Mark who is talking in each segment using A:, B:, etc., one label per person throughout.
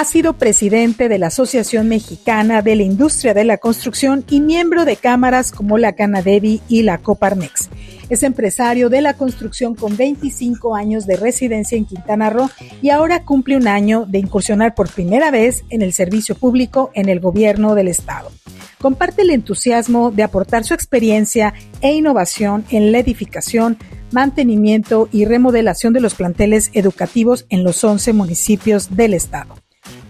A: Ha sido presidente de la Asociación Mexicana de la Industria de la Construcción y miembro de cámaras como la Canadevi y la Coparnex. Es empresario de la construcción con 25 años de residencia en Quintana Roo y ahora cumple un año de incursionar por primera vez en el servicio público en el gobierno del estado. Comparte el entusiasmo de aportar su experiencia e innovación en la edificación, mantenimiento y remodelación de los planteles educativos en los 11 municipios del estado.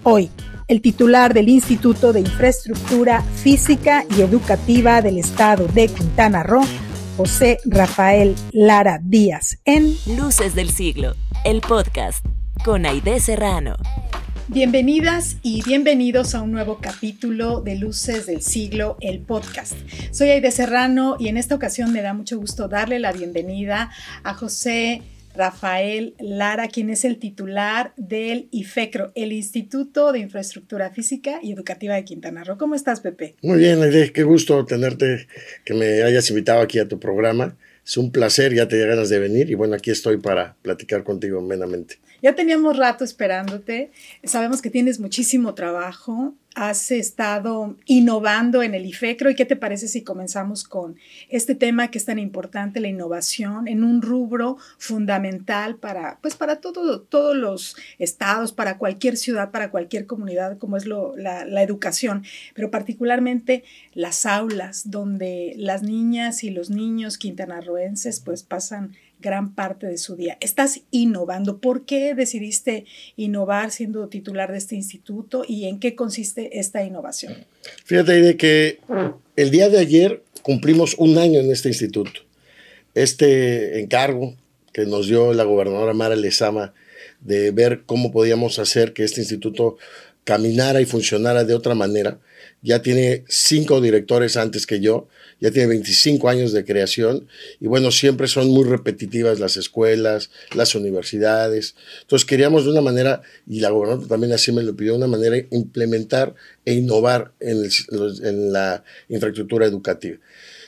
A: Hoy, el titular del Instituto de Infraestructura Física y Educativa del Estado de Quintana Roo, José Rafael Lara Díaz, en Luces del Siglo, el podcast con Aide Serrano. Bienvenidas y bienvenidos a un nuevo capítulo de Luces del Siglo, el podcast. Soy Aide Serrano y en esta ocasión me da mucho gusto darle la bienvenida a José Rafael Lara, quien es el titular del IFECRO, el Instituto de Infraestructura Física y Educativa de Quintana Roo. ¿Cómo estás, Pepe? Muy
B: bien, Aide, qué gusto tenerte, que me hayas invitado aquí a tu programa. Es un placer, ya te ganas de venir y bueno, aquí estoy para platicar contigo amenamente.
A: Ya teníamos rato esperándote, sabemos que tienes muchísimo trabajo, has estado innovando en el IFECRO y qué te parece si comenzamos con este tema que es tan importante, la innovación en un rubro fundamental para, pues para todos los estados, para cualquier ciudad, para cualquier comunidad, como es la, educación, pero particularmente las aulas donde las niñas y los niños quintanarroenses pues pasan gran parte de su día. Estás innovando. ¿Por qué decidiste innovar siendo titular de este instituto y en qué consiste esta innovación?
B: Fíjate de que el día de ayer cumplimos un año en este instituto. Este encargo que nos dio la gobernadora Mara Lezama de ver cómo podíamos hacer que este instituto caminara y funcionara de otra manera. Ya tiene cinco directores antes que yo, ya tiene 25 años de creación y bueno, siempre son muy repetitivas las escuelas, las universidades. Entonces queríamos de una manera, y la gobernadora también así me lo pidió, de una manera implementar e innovar en, en la infraestructura educativa.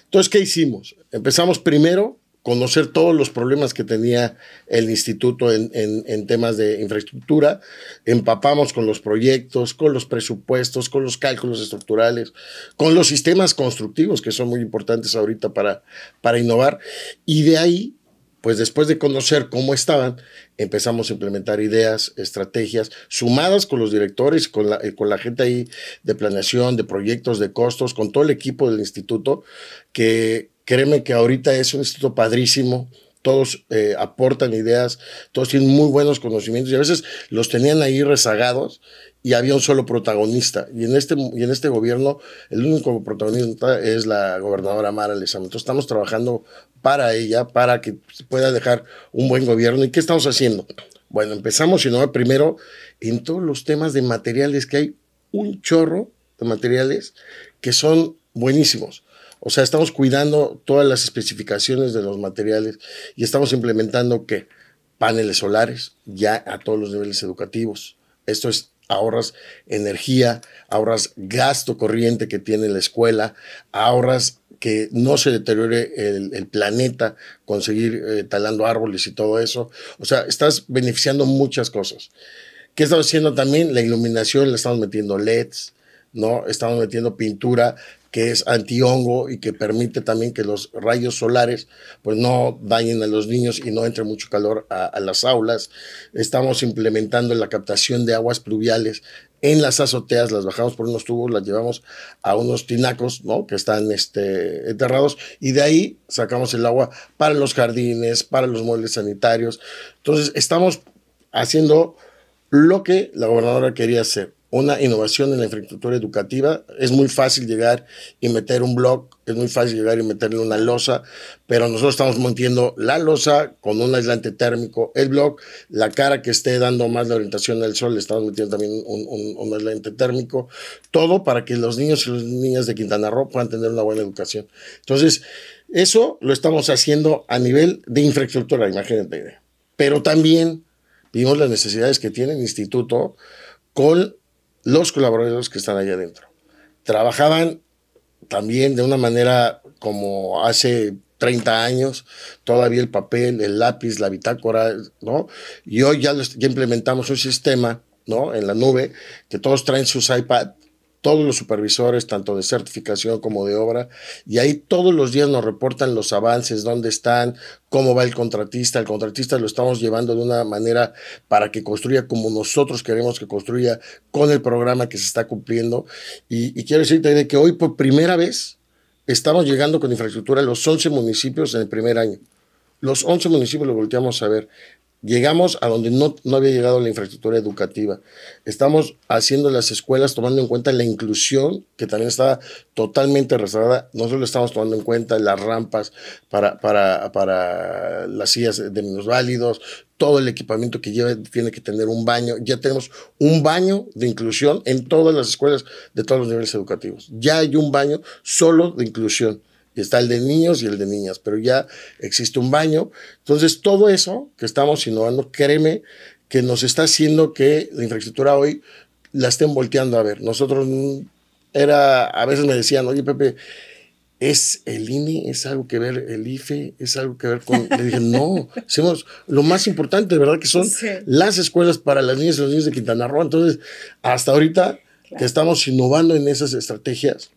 B: Entonces, ¿qué hicimos? Empezamos primero conocer todos los problemas que tenía el instituto en, temas de infraestructura, empapamos con los proyectos, con los presupuestos, con los cálculos estructurales, con los sistemas constructivos que son muy importantes ahorita para, para innovar, y de ahí, pues después de conocer cómo estaban, empezamos a implementar ideas, estrategias, sumadas con los directores, con la, con la gente ahí de planeación, de proyectos, de costos, con todo el equipo del instituto, que Créeme que ahorita es un instituto padrísimo. Todos eh, aportan ideas, todos tienen muy buenos conocimientos y a veces los tenían ahí rezagados y había un solo protagonista. Y en este, y en este gobierno, el único protagonista es la gobernadora Mara Lezama. Entonces, estamos trabajando para ella, para que pueda dejar un buen gobierno. ¿Y qué estamos haciendo? Bueno, empezamos, si primero, en todos los temas de materiales, que hay un chorro de materiales que son buenísimos. O sea, estamos cuidando todas las especificaciones de los materiales y estamos implementando que paneles solares ya a todos los niveles educativos. Esto es ahorras energía, ahorras gasto corriente que tiene la escuela, ahorras que no se deteriore el, planeta, conseguir eh, talando árboles y todo eso. O sea, estás beneficiando muchas cosas. ¿Qué estamos haciendo también? La iluminación, le estamos metiendo LEDs, ¿no? Estamos metiendo pintura que es antihongo y que permite también que los rayos solares pues no dañen a los niños y no entre mucho calor a, las aulas. Estamos implementando la captación de aguas pluviales en las azoteas, las bajamos por unos tubos, las llevamos a unos tinacos, ¿no? Que están este, enterrados y de ahí sacamos el agua para los jardines, para los muebles sanitarios. Entonces, estamos haciendo lo que la gobernadora quería hacer, una innovación en la infraestructura educativa. Es muy fácil llegar y meter un blog, es muy fácil llegar y meterle una losa, pero nosotros estamos montiendo la losa con un aislante térmico, el blog, la cara que esté dando más la orientación del sol, le estamos metiendo también un, aislante térmico, todo para que los niños y las niñas de Quintana Roo puedan tener una buena educación. Entonces, eso lo estamos haciendo a nivel de infraestructura, imagínate. Pero también vimos las necesidades que tiene el instituto con los colaboradores que están allá adentro. Trabajaban también de una manera como hace 30 años, todavía el papel, el lápiz, la bitácora, ¿no? Y hoy ya, implementamos un sistema, ¿no? En la nube, que todos traen sus iPads todos los supervisores, tanto de certificación como de obra, y ahí todos los días nos reportan los avances, dónde están, cómo va el contratista. El contratista lo estamos llevando de una manera para que construya como nosotros queremos que construya con el programa que se está cumpliendo. Y, quiero decirte que hoy por primera vez estamos llegando con infraestructura a los 11 municipios en el primer año. Los 11 municipios los volteamos a ver. Llegamos a donde no, había llegado la infraestructura educativa. Estamos haciendo las escuelas tomando en cuenta la inclusión, que también está totalmente restaurada. solo estamos tomando en cuenta las rampas para, para, para las sillas de menos válidos, todo el equipamiento que lleva tiene que tener un baño. Ya tenemos un baño de inclusión en todas las escuelas de todos los niveles educativos. Ya hay un baño solo de inclusión está el de niños y el de niñas, pero ya existe un baño. Entonces, todo eso que estamos innovando, créeme que nos está haciendo que la infraestructura hoy la estén volteando a ver. Nosotros mm, era, a veces me decían, oye Pepe, ¿es el INE? ¿Es algo que ver el IFE? ¿Es algo que ver con...? Le dije, no, lo más importante, ¿verdad? Que son las escuelas para las niñas y los niños de Quintana Roo. Entonces, hasta ahorita que estamos innovando en esas estrategias,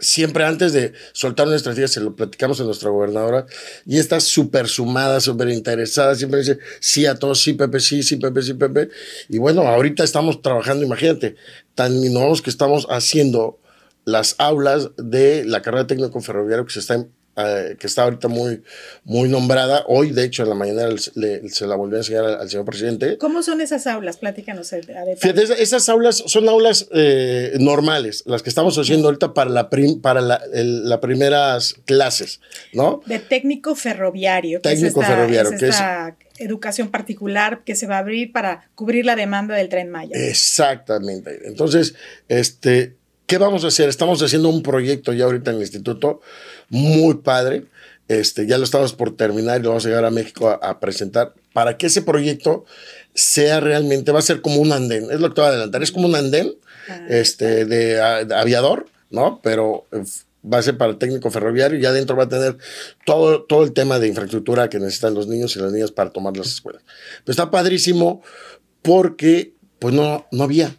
B: siempre antes de soltar nuestras estrategia, se lo platicamos a nuestra gobernadora, y está súper sumada, súper interesada, siempre dice sí a todos, sí, Pepe, sí, sí, Pepe, sí, Pepe. Y bueno, ahorita estamos trabajando, imagínate, tan innovados que estamos haciendo las aulas de la carrera técnico ferroviario que se está eh, que está ahorita muy, muy nombrada. Hoy, de hecho, en la mañana se la volvió a enseñar al, señor presidente.
A: ¿Cómo son esas aulas? Platícanos.
B: esas, aulas son aulas eh, normales, las que estamos haciendo ahorita para las para la, primeras clases, ¿no?
A: De técnico ferroviario. Técnico ferroviario, que es educación particular que se va a abrir para cubrir la demanda del tren Maya.
B: Exactamente. Entonces, este, ¿Qué vamos a hacer? Estamos haciendo un proyecto ya ahorita en el instituto muy padre. Este, ya lo estamos por terminar y lo vamos a llegar a México a, presentar para que ese proyecto sea realmente, va a ser como un andén, es lo que te voy a adelantar, es como un andén ah. este, de, aviador, ¿no? Pero eh, va a ser para el técnico ferroviario y adentro va a tener todo, todo el tema de infraestructura que necesitan los niños y las niñas para tomar las escuelas. Pero está padrísimo porque pues no, no había,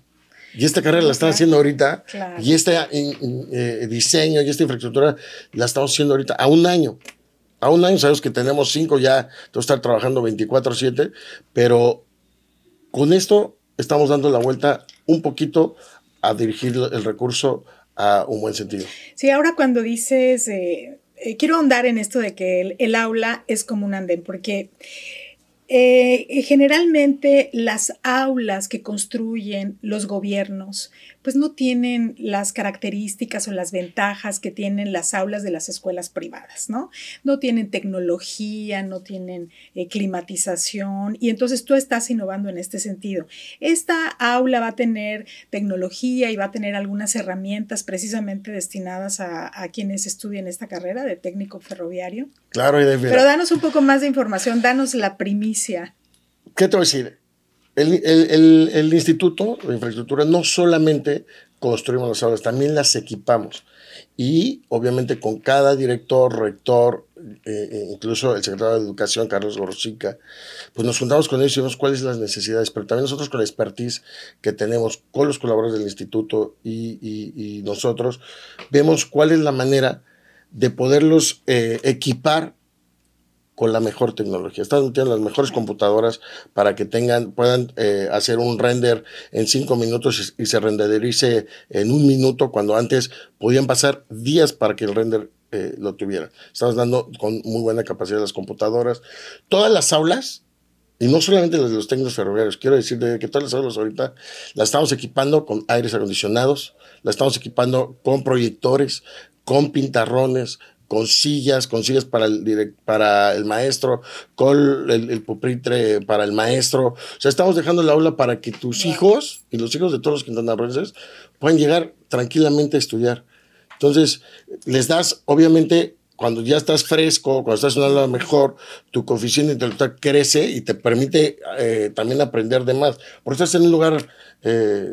B: y esta carrera la están haciendo ahorita, y este eh, diseño y esta infraestructura la estamos haciendo ahorita a un año. A un año sabemos que tenemos cinco ya, todo estar trabajando 24/7, pero con esto estamos dando la vuelta un poquito a dirigir el recurso a un buen sentido.
A: Sí, ahora cuando dices, eh, eh, quiero ahondar en esto de que el aula es como un andén, porque... Eh, eh, generalmente las aulas que construyen los gobiernos pues no tienen las características o las ventajas que tienen las aulas de las escuelas privadas, ¿no? No tienen tecnología, no tienen eh, climatización y entonces tú estás innovando en este sentido. Esta aula va a tener tecnología y va a tener algunas herramientas precisamente destinadas a, quienes estudian esta carrera de técnico ferroviario.
B: Claro, y de Pero danos
A: un poco más de información, danos la primicia.
B: ¿Qué te voy a decir? el, instituto de infraestructura no solamente construimos las aulas, también las equipamos. Y obviamente con cada director, rector, eh, eh, incluso el secretario de Educación, Carlos Gorosica, pues nos juntamos con ellos y vemos cuáles son las necesidades, pero también nosotros con la expertise que tenemos con los colaboradores del instituto y, nosotros, vemos cuál es la manera de poderlos eh, equipar con la mejor tecnología. Estamos metiendo las mejores computadoras para que tengan, puedan eh, hacer un render en cinco minutos y, se renderice en un minuto, cuando antes podían pasar días para que el render eh, lo tuviera. Estamos dando con muy buena capacidad las computadoras. Todas las aulas, y no solamente las de los técnicos ferroviarios, quiero decir que todas las aulas ahorita las estamos equipando con aires acondicionados, las estamos equipando con proyectores, con pintarrones, con sillas, con sillas para el, para el maestro, con el, pupitre para el maestro. O sea, estamos dejando la aula para que tus hijos y los hijos de todos los quintanarroenses puedan llegar tranquilamente a estudiar. Entonces, les das, obviamente, cuando ya estás fresco, cuando estás en una aula mejor, tu coeficiente intelectual crece y te permite eh, también aprender de más. Porque estás en un lugar eh,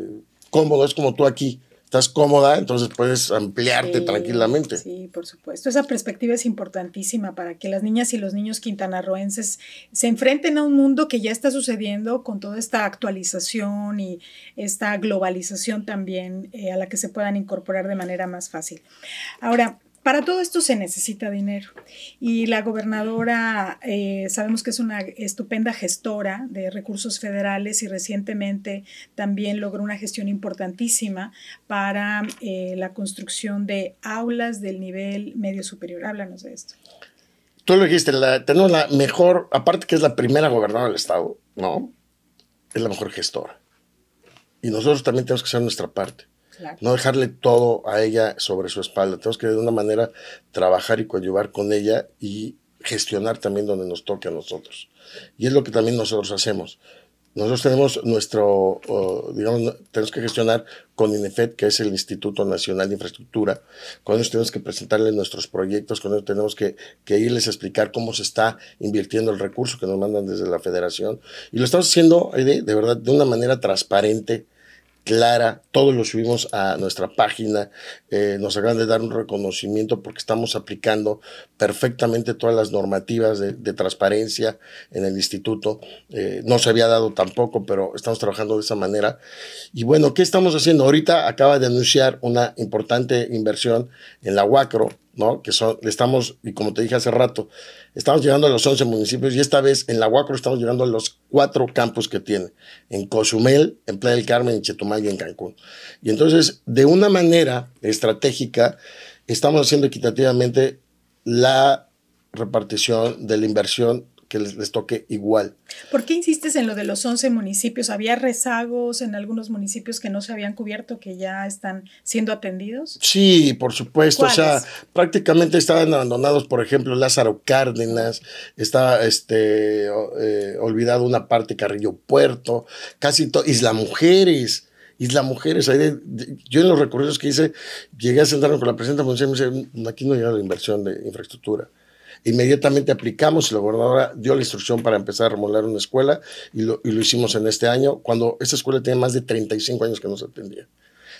B: cómodo, es como tú aquí estás cómoda, entonces puedes ampliarte tranquilamente. Sí,
A: por supuesto. Esa perspectiva es importantísima para que las niñas y los niños quintanarroenses se enfrenten a un mundo que ya está sucediendo con toda esta actualización y esta globalización también eh, a la que se puedan incorporar de manera más fácil. Ahora, para todo esto se necesita dinero y la gobernadora eh, sabemos que es una estupenda gestora de recursos federales y recientemente también logró una gestión importantísima para eh, la construcción de aulas del nivel medio superior. Háblanos de esto.
B: Tú lo dijiste, tenemos la mejor, aparte que es la primera gobernadora del Estado, ¿no? Es la mejor gestora. Y nosotros también tenemos que hacer nuestra parte. No dejarle todo a ella sobre su espalda. Tenemos que de una manera trabajar y coadyuvar con ella y gestionar también donde nos toque a nosotros. Y es lo que también nosotros hacemos. Nosotros tenemos nuestro, digamos, tenemos que gestionar con INEFET, que es el Instituto Nacional de Infraestructura. Con ellos tenemos que presentarles nuestros proyectos, con ellos tenemos que, irles a explicar cómo se está invirtiendo el recurso que nos mandan desde la federación. Y lo estamos haciendo, de, de verdad, de una manera transparente, clara, todos lo subimos a nuestra página, eh, nos acaban de dar un reconocimiento porque estamos aplicando perfectamente todas las normativas de, transparencia en el instituto, eh, no se había dado tampoco, pero estamos trabajando de esa manera. Y bueno, ¿qué estamos haciendo? Ahorita acaba de anunciar una importante inversión en la UACRO, ¿no? Que son, estamos, y como te dije hace rato, estamos llegando a los 11 municipios y esta vez en la Huacro estamos llegando a los cuatro campos que tiene, en Cozumel, en Playa del Carmen, en Chetumal y en Cancún. Y entonces, de una manera estratégica, estamos haciendo equitativamente la repartición de la inversión que les, toque igual.
A: ¿Por qué insistes en lo de los 11 municipios? ¿Había rezagos en algunos municipios que no se habían cubierto que ya están siendo atendidos?
B: Sí, por supuesto. O sea, prácticamente estaban abandonados, por ejemplo, Lázaro Cárdenas, estaba este, eh, olvidado una parte Carrillo Puerto, casi todo, Isla Mujeres. Isla Mujeres, ahí yo en los recorridos que hice, llegué a sentarme con la presidenta municipal y me dice, mm, aquí no llega la inversión de infraestructura. Inmediatamente aplicamos y la gobernadora dio la instrucción para empezar a remodelar una escuela y lo, hicimos en este año, cuando esa escuela tiene más de 35 años que nos atendía.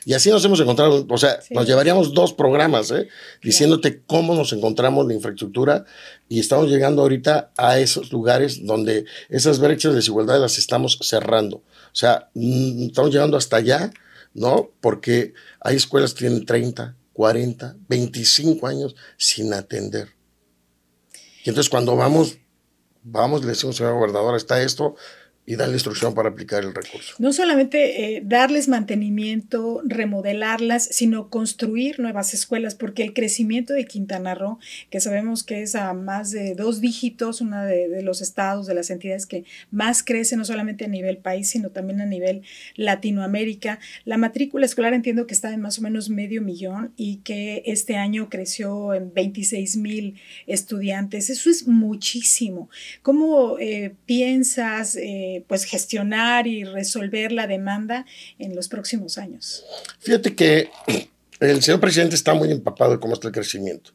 B: Y así nos hemos encontrado, o sea, nos llevaríamos dos programas, ¿eh? diciéndote cómo nos encontramos la infraestructura y estamos llegando ahorita a esos lugares donde esas brechas de desigualdad las estamos cerrando. O sea, mm, estamos llegando hasta allá, ¿no? Porque hay escuelas que tienen 30, 40, 25 años sin atender. Y entonces cuando vamos, vamos, le decimos, señora gobernadora, está esto, y darle instrucción para aplicar el recurso.
A: No solamente eh, darles mantenimiento, remodelarlas, sino construir nuevas escuelas, porque el crecimiento de Quintana Roo, que sabemos que es a más de dos dígitos, una de, los estados, de las entidades que más crece, no solamente a nivel país, sino también a nivel Latinoamérica. La matrícula escolar entiendo que está en más o menos medio millón y que este año creció en 26 mil estudiantes. Eso es muchísimo. ¿Cómo eh, piensas? Eh, eh, pues gestionar y resolver la demanda en los próximos años?
B: Fíjate que el señor presidente está muy empapado de cómo está el crecimiento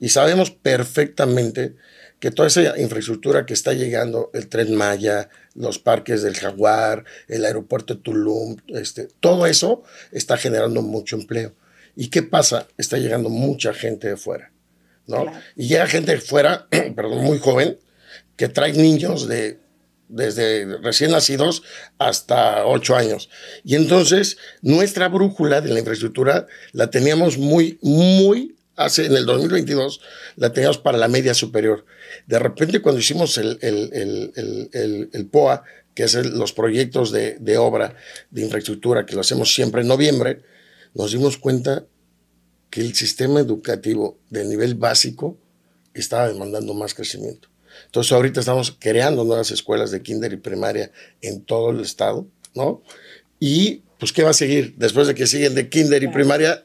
B: y sabemos perfectamente que toda esa infraestructura que está llegando, el tren Maya, los parques del Jaguar, el aeropuerto de Tulum, este, todo eso está generando mucho empleo. ¿Y qué pasa? Está llegando mucha gente de fuera, ¿no? Y llega gente de fuera, perdón, muy joven, que trae niños de desde recién nacidos hasta ocho años. Y entonces nuestra brújula de la infraestructura la teníamos muy, muy hace, en el 2022, la teníamos para la media superior. De repente cuando hicimos el, el, el, el POA, que es los proyectos de, de, obra de infraestructura, que lo hacemos siempre en noviembre, nos dimos cuenta que el sistema educativo de nivel básico estaba demandando más crecimiento. Entonces ahorita estamos creando nuevas escuelas de kinder y primaria en todo el estado, ¿no? Y pues, ¿qué va a seguir? Después de que siguen de kinder y primaria,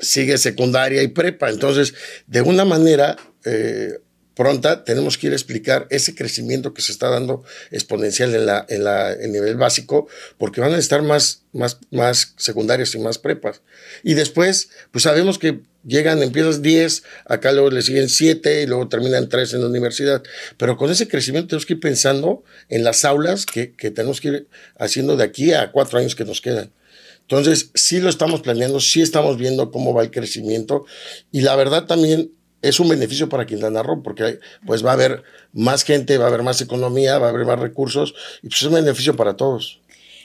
B: sigue secundaria y prepa. Entonces, de una manera, eh, pronta tenemos que ir a explicar ese crecimiento que se está dando exponencial en, la, en, la, nivel básico, porque van a estar más, más, más secundarios y más prepas. Y después, pues sabemos que llegan, empiezas 10, acá luego le siguen 7 y luego terminan 3 en la universidad. Pero con ese crecimiento tenemos que ir pensando en las aulas que, que tenemos que ir haciendo de aquí a cuatro años que nos quedan. Entonces, sí lo estamos planeando, sí estamos viendo cómo va el crecimiento y la verdad también es un beneficio para Quintana Roo porque pues va a haber más gente, va a haber más economía, va a haber más recursos y pues es un beneficio para todos.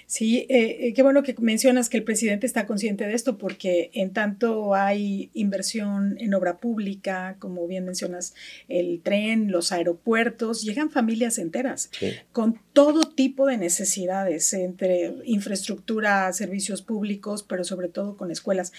A: Sí, eh, eh, qué bueno que mencionas que el presidente está consciente de esto porque en tanto hay inversión en obra pública, como bien mencionas, el tren, los aeropuertos, llegan familias enteras con todo tipo de necesidades entre infraestructura, servicios públicos, pero sobre todo con escuelas.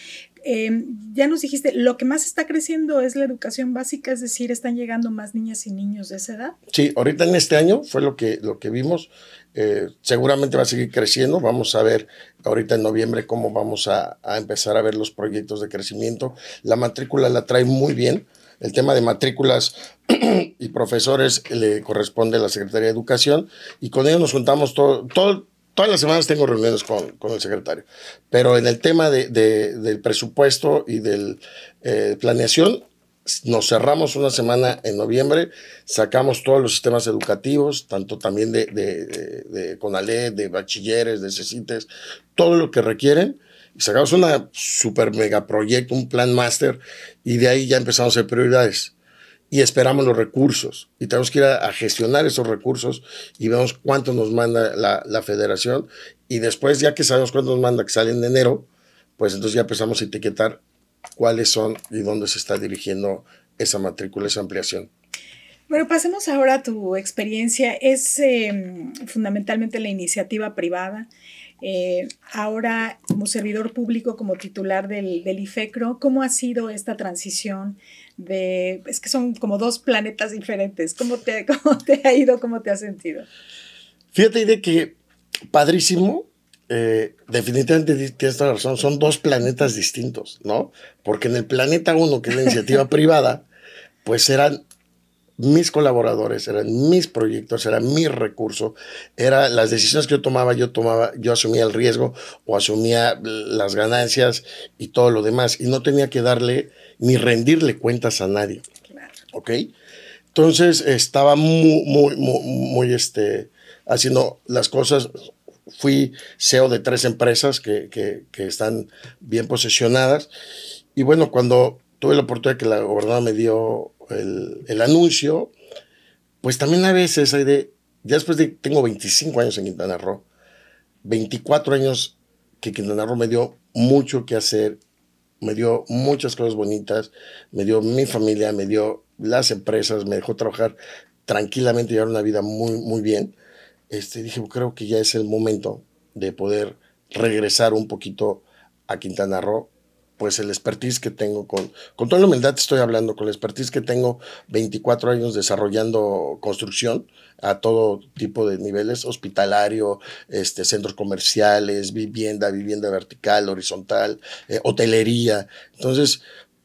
A: Eh, ya nos dijiste, lo que más está creciendo es la educación básica, es decir, están llegando más niñas y niños de esa edad.
B: Sí, ahorita en este año fue lo que, lo que vimos. Eh, seguramente va a seguir creciendo. Vamos a ver ahorita en noviembre cómo vamos a, empezar a ver los proyectos de crecimiento. La matrícula la trae muy bien. El tema de matrículas y profesores le corresponde a la Secretaría de Educación y con ellos nos juntamos todas las semanas tengo reuniones con, el secretario, pero en el tema del presupuesto y de eh, planeación, nos cerramos una semana en noviembre, sacamos todos los sistemas educativos, tanto también de, de, de, bachilleres, de CECITES, todo lo que requieren. y Sacamos una super mega proyecto, un plan máster, y de ahí ya empezamos a hacer prioridades. Y esperamos los recursos. Y tenemos que ir a, gestionar esos recursos y vemos cuánto nos manda la, la, federación. Y después, ya que sabemos cuánto nos manda, que sale en enero, pues entonces ya empezamos a etiquetar cuáles son y dónde se está dirigiendo esa matrícula, esa ampliación.
A: Bueno, pasemos ahora a tu experiencia. Es em, fundamentalmente la iniciativa privada. Eh, ahora, como servidor público, como titular del, IFECRO, ¿cómo ha sido esta transición de, es que son como dos planetas diferentes? ¿Cómo te, cómo te ha ido? ¿Cómo te has sentido?
B: Fíjate que padrísimo, eh, definitivamente tienes razón, son dos planetas distintos, ¿no? Porque en el planeta uno, que es la iniciativa privada, pues eran mis colaboradores, eran mis proyectos, eran mi recurso, eran las decisiones que yo tomaba, yo tomaba, yo asumía el riesgo o asumía las ganancias y todo lo demás, y no tenía que darle ni rendirle cuentas a nadie. ¿Ok? Entonces estaba muy, muy, muy, muy este, haciendo las cosas fui CEO de tres empresas que, están bien posesionadas. Y bueno, cuando tuve la oportunidad que la gobernadora me dio el, anuncio, pues también a veces hay de, ya después de, tengo 25 años en Quintana Roo, 24 años que Quintana Roo me dio mucho que hacer, me dio muchas cosas bonitas, me dio mi familia, me dio las empresas, me dejó trabajar tranquilamente, y llevar una vida muy, muy bien este, dije, pues, creo que ya es el momento de poder regresar un poquito a Quintana Roo, pues el expertise que tengo con, con toda la humildad estoy hablando, con el expertise que tengo 24 años desarrollando construcción a todo tipo de niveles, hospitalario, este, centros comerciales, vivienda, vivienda vertical, horizontal, eh, hotelería. Entonces,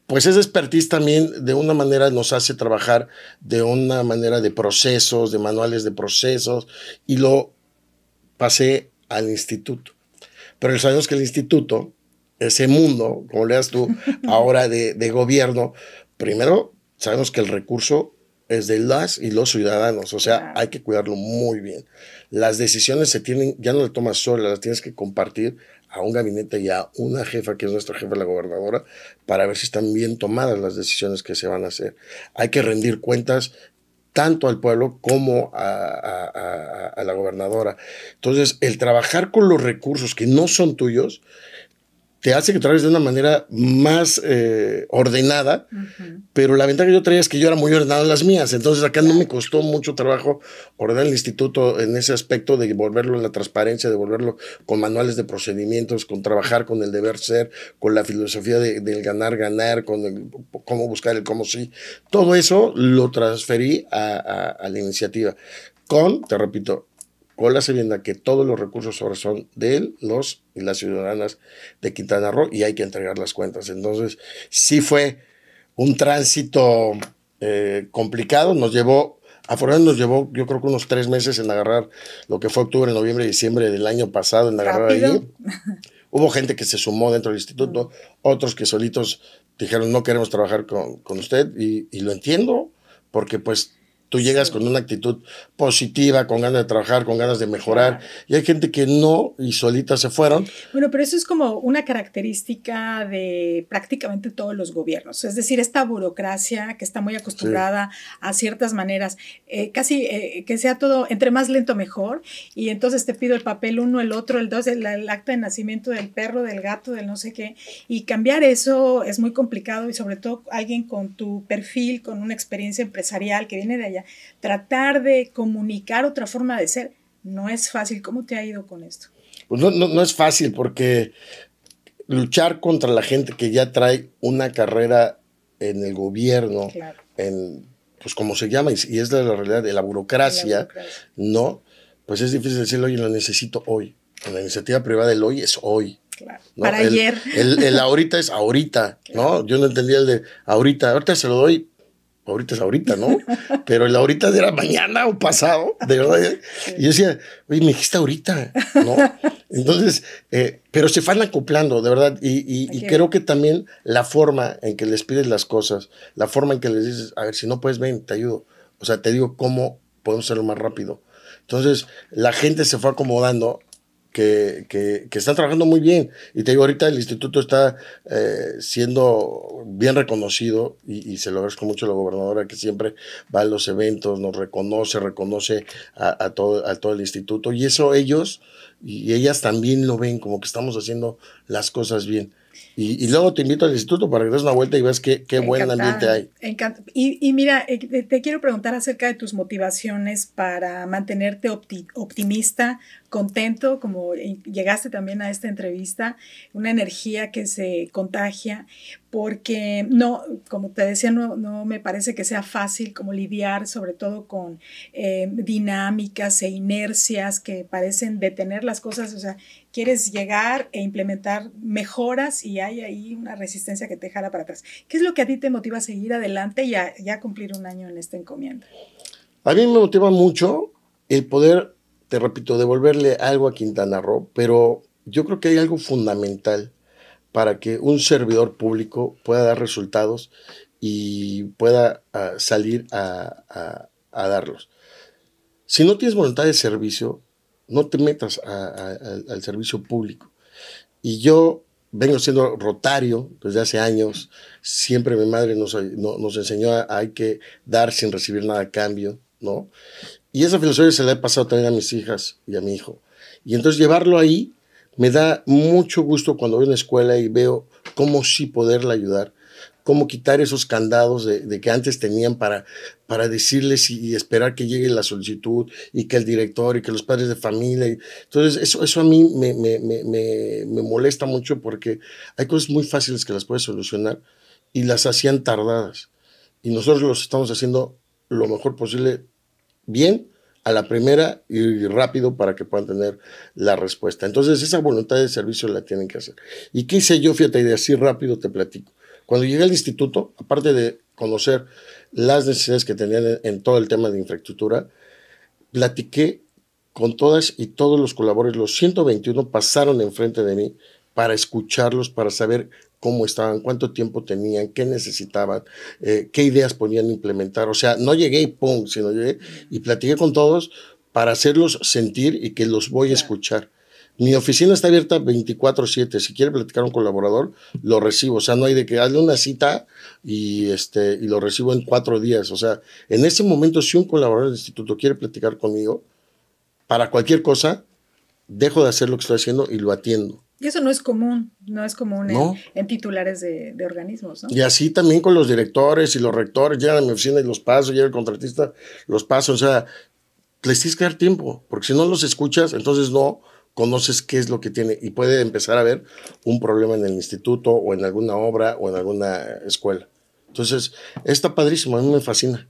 B: pues esa expertise también de una manera nos hace trabajar de una manera de procesos, de manuales de procesos, y lo pasé al instituto. Pero sabemos que el instituto, ese mundo, como leas tú, ahora de, gobierno, primero sabemos que el recurso es de las y los ciudadanos, o sea, hay que cuidarlo muy bien. Las decisiones se tienen, ya no las tomas sola, las tienes que compartir a un gabinete y a una jefa, que es nuestra jefa, la gobernadora, para ver si están bien tomadas las decisiones que se van a hacer. Hay que rendir cuentas tanto al pueblo como a, la gobernadora. Entonces, el trabajar con los recursos que no son tuyos te hace que trabajes de una manera más eh, ordenada, pero la ventaja que yo traía es que yo era muy ordenado en las mías, entonces acá no me costó mucho trabajo ordenar el instituto en ese aspecto de volverlo en la transparencia, de volverlo con manuales de procedimientos, con trabajar con el deber ser, con la filosofía del ganar, ganar, con cómo buscar el cómo sí. Todo eso lo transferí a, a la iniciativa con, te repito, con la sabiduría que todos los recursos ahora son de él, los y las ciudadanas de Quintana Roo y hay que entregar las cuentas. Entonces, sí fue un tránsito eh, complicado, nos llevó, afortunadamente nos llevó yo creo que unos tres meses en agarrar lo que fue octubre, noviembre, diciembre del año pasado, en agarrar ahí. Hubo gente que se sumó dentro del instituto, otros que solitos dijeron no queremos trabajar con, con usted y lo entiendo porque pues Tú llegas con una actitud positiva, con ganas de trabajar, con ganas de mejorar. Y hay gente que no y solita se fueron.
A: Bueno, pero eso es como una característica de prácticamente todos los gobiernos. Es decir, esta burocracia que está muy acostumbrada a ciertas maneras, eh, casi eh, que sea todo entre más lento mejor. Y entonces te pido el papel uno, el otro, el dos, el, el acta de nacimiento del perro, del gato, del no sé qué. Y cambiar eso es muy complicado y sobre todo alguien con tu perfil, con una experiencia empresarial que viene de allá, tratar de comunicar otra forma de ser no es fácil. ¿Cómo te ha ido con esto?
B: Pues no, no, no es fácil porque luchar contra la gente que ya trae una carrera en el gobierno, en, pues como se llama, y es la realidad de la burocracia, ¿no? Pues es difícil decirle, oye, lo necesito hoy. la iniciativa privada del hoy es hoy.
A: Para ayer. El,
B: ahorita es ahorita, ¿no? Yo no entendía el de ahorita, ahorita se lo doy ahorita es ahorita, ¿no? Pero la ahorita era mañana o pasado, de verdad. ¿eh? Y yo decía, oye, me dijiste ahorita, ¿no? Entonces, eh, pero se van acoplando, de verdad. Y, creo que también la forma en que les pides las cosas, la forma en que les dices, a ver, si no puedes, ven, te ayudo. O sea, te digo cómo podemos hacerlo más rápido. Entonces, la gente se fue acomodando que, que, trabajando muy bien. Y te digo, ahorita el instituto está eh, siendo bien reconocido y, se lo agradezco mucho a la gobernadora que siempre va a los eventos, nos reconoce, reconoce a, todo, todo el instituto. Y eso ellos y ellas también lo ven, como que estamos haciendo las cosas bien. Y, luego te invito al instituto para que des una vuelta y veas qué, qué buen ambiente hay.
A: Y, y, mira, eh, te, quiero preguntar acerca de tus motivaciones para mantenerte optimista, contento, como llegaste también a esta entrevista, una energía que se contagia, porque no, como te decía, no, me parece que sea fácil como lidiar sobre todo con eh, dinámicas e inercias que parecen detener las cosas, o sea, quieres llegar e implementar mejoras y hay ahí una resistencia que te jala para atrás. ¿Qué es lo que a ti te motiva a seguir adelante y a, cumplir un año en esta encomienda?
B: A mí me motiva mucho el poder repito, devolverle algo a Quintana Roo, pero yo creo que hay algo fundamental para que un servidor público pueda dar resultados y pueda ah, salir a, darlos. Si no tienes voluntad de servicio, no te metas al servicio público. Y yo vengo siendo rotario desde hace años. Siempre mi madre nos, enseñó hay que dar sin recibir nada a cambio, ¿no? Y esa filosofía se la he pasado también a mis hijas y a mi hijo. Y entonces llevarlo ahí me da mucho gusto cuando voy a una escuela y veo cómo sí poderla ayudar, cómo quitar esos candados de, que antes tenían para, para decirles y, esperar que llegue la solicitud y que el director y que los padres de familia. entonces, eso, eso a mí me, me, me, molesta mucho porque hay cosas muy fáciles que las puedes solucionar y las hacían tardadas. Y nosotros los estamos haciendo lo mejor posible bien a la primera y rápido para que puedan tener la respuesta. Entonces, esa voluntad de servicio la tienen que hacer. ¿Y qué hice yo? Fíjate, y de así rápido te platico. Cuando llegué al instituto, aparte de conocer las necesidades que tenían en todo el tema de infraestructura, platiqué con todas y todos los colaboradores. Los 121 pasaron enfrente de mí para escucharlos, para saber cómo estaban, cuánto tiempo tenían, qué necesitaban, eh, qué ideas podían implementar. O sea, no llegué y pum, sino llegué y platiqué con todos para hacerlos sentir y que los voy a escuchar. Mi oficina está abierta 24/7. Si quiere platicar un colaborador, lo recibo. O sea, no hay de que darle una cita y, este, y lo recibo en cuatro días. O sea, en ese momento, si un colaborador del instituto quiere platicar conmigo, para cualquier cosa, dejo de hacer lo que estoy haciendo y lo atiendo.
A: Y eso no es común, no es común En, titulares de, organismos, Y
B: así también con los directores y los rectores, llegan a mi oficina y los paso, llega el contratista, los paso, o sea, les tienes que dar tiempo, porque si no los escuchas, entonces no conoces qué es lo que tiene y puede empezar a haber un problema en el instituto o en alguna obra o en alguna escuela. Entonces, está padrísimo, a mí me fascina.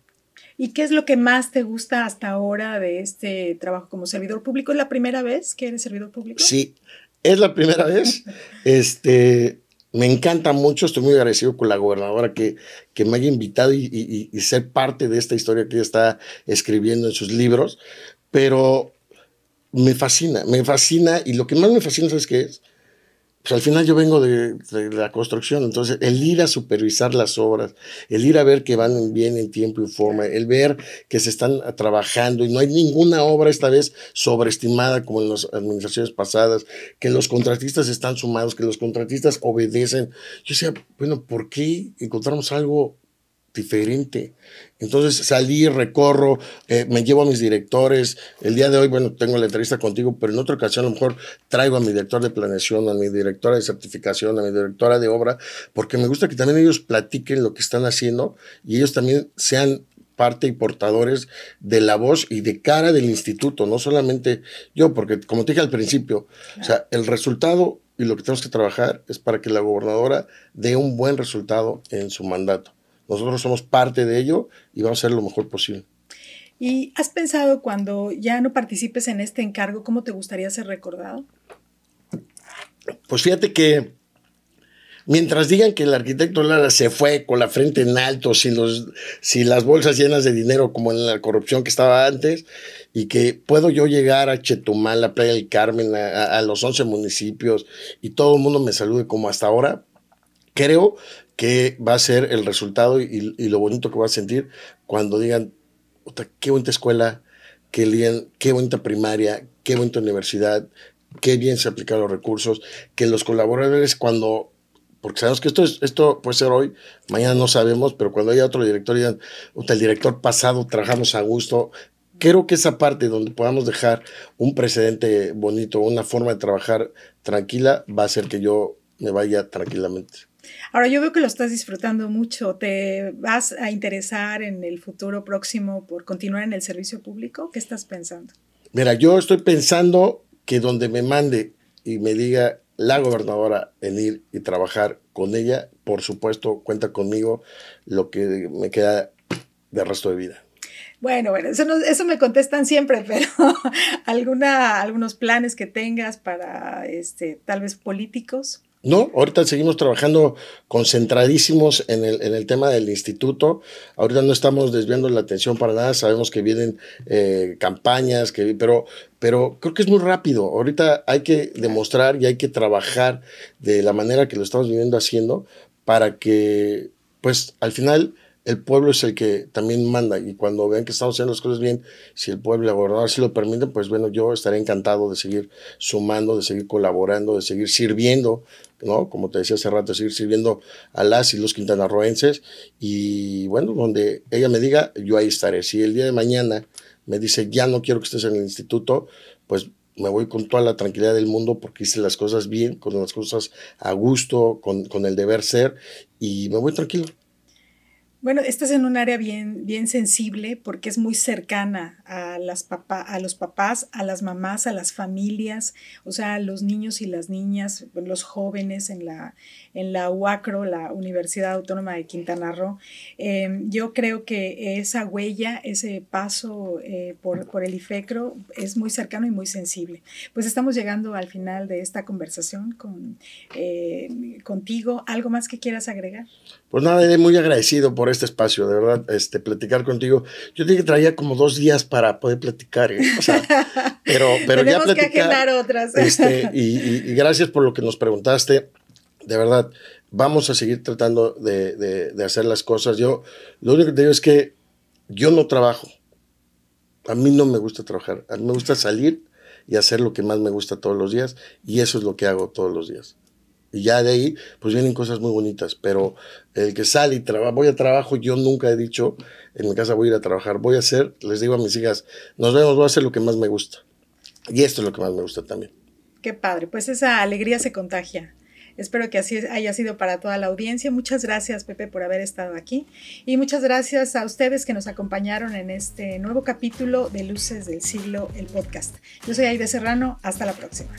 A: ¿Y qué es lo que más te gusta hasta ahora de este trabajo como servidor público? ¿Es la primera vez que eres servidor público?
B: Sí, es la primera vez. Este, me encanta mucho, estoy muy agradecido con la gobernadora que, que me haya invitado y, y ser parte de esta historia que ella está escribiendo en sus libros, pero me fascina, me fascina y lo que más me fascina, ¿sabes qué es? Pues, al final yo vengo de, la construcción, entonces el ir a supervisar las obras, el ir a ver que van bien en tiempo y forma, el ver que se están ah, trabajando y no hay ninguna obra esta vez sobreestimada como en las administraciones pasadas, que los contratistas están sumados, que los contratistas obedecen. Yo decía, bueno, ¿por qué encontramos algo diferente. Entonces salí, recorro, eh, me llevo a mis directores. El día de hoy, bueno, tengo la entrevista contigo, pero en otra ocasión a lo mejor traigo a mi director de planeación, a mi directora de certificación, a mi directora de obra, porque me gusta que también ellos platiquen lo que están haciendo y ellos también sean parte y portadores de la voz y de cara del instituto, no solamente yo, porque como te dije al principio, o sea, el resultado y lo que tenemos que trabajar es para que la gobernadora dé un buen resultado en su mandato. Nosotros somos parte de ello y vamos a hacer lo mejor posible.
A: ¿Y has pensado cuando ya no participes en este encargo, cómo te gustaría ser recordado?
B: Pues fíjate que mientras digan que el arquitecto Lara se fue con la frente en alto, sin, las bolsas llenas de dinero como en la corrupción que estaba antes, y que puedo yo llegar a Chetumal, a Playa del Carmen, a, los 11 municipios, y todo el mundo me salude como hasta ahora, creo qué va a ser el resultado y, lo bonito que va a sentir cuando digan, qué bonita escuela, qué, bien, qué bonita primaria, qué bonita universidad, qué bien se aplican los recursos, que los colaboradores cuando, porque sabemos que esto, es, esto puede ser hoy, mañana no sabemos, pero cuando haya otro director, digan, el director pasado trabajamos a gusto. Creo que esa parte donde podamos dejar un precedente bonito, una forma de trabajar tranquila, va a hacer que yo me vaya tranquilamente.
A: Ahora yo veo que lo estás disfrutando mucho. ¿Te vas a interesar en el futuro próximo por continuar en el servicio público? ¿Qué estás pensando?
B: Mira, yo estoy pensando que donde me mande y me diga la gobernadora en ir y trabajar con ella, por supuesto, cuenta conmigo lo que me queda de resto de vida.
A: Bueno, bueno, eso, eso me contestan siempre, pero alguna, algunos planes que tengas para, este, tal vez políticos.
B: No, ahorita seguimos trabajando concentradísimos en el, en el, tema del instituto. Ahorita no estamos desviando la atención para nada. Sabemos que vienen eh, campañas, que, pero, pero creo que es muy rápido. Ahorita hay que demostrar y hay que trabajar de la manera que lo estamos viviendo haciendo para que, pues, al final el pueblo es el que también manda y cuando vean que estamos haciendo las cosas bien, si el pueblo y el gobernador sí lo permiten, pues bueno, yo estaré encantado de seguir sumando, de seguir colaborando, de seguir sirviendo, ¿no? Como te decía hace rato, de seguir sirviendo a las y los quintanarroenses y bueno, donde ella me diga, yo ahí estaré. Si el día de mañana me dice, ya no quiero que estés en el instituto, pues me voy con toda la tranquilidad del mundo porque hice las cosas bien, con las cosas a gusto, con, con el deber ser y me voy tranquilo.
A: Bueno, estás en un área bien, bien sensible porque es muy cercana a, las papá, a los papás, a las mamás, a las familias, o sea, a los niños y las niñas, los jóvenes en la, en la UACRO, la Universidad Autónoma de Quintana Roo. Eh, yo creo que esa huella, ese paso eh, por, el IFECRO es muy cercano y muy sensible. Pues estamos llegando al final de esta conversación con, eh, contigo. ¿Algo más que quieras agregar?
B: Pues nada, muy agradecido por este espacio, de verdad, este, platicar contigo. Yo dije que traía como dos días para poder platicar, ¿eh? pero, pero ya platicar. que agendar otras. Este, y, gracias por lo que nos preguntaste, de verdad, vamos a seguir tratando de, de hacer las cosas. Yo, lo único que te digo es que yo no trabajo, a mí no me gusta trabajar, a mí me gusta salir y hacer lo que más me gusta todos los días, y eso es lo que hago todos los días. Y ya de ahí, pues vienen cosas muy bonitas. Pero el que sale y voy a trabajo, yo nunca he dicho, en mi casa voy a ir a trabajar, voy a hacer, les digo a mis hijas, nos vemos, voy a hacer lo que más me gusta. Y esto es lo que más me gusta también.
A: Qué padre, pues esa alegría se contagia. Espero que así haya sido para toda la audiencia. Muchas gracias, Pepe, por haber estado aquí. Y muchas gracias a ustedes que nos acompañaron en este nuevo capítulo de Luces del Siglo, el podcast. Yo soy Aide Serrano. Hasta la próxima.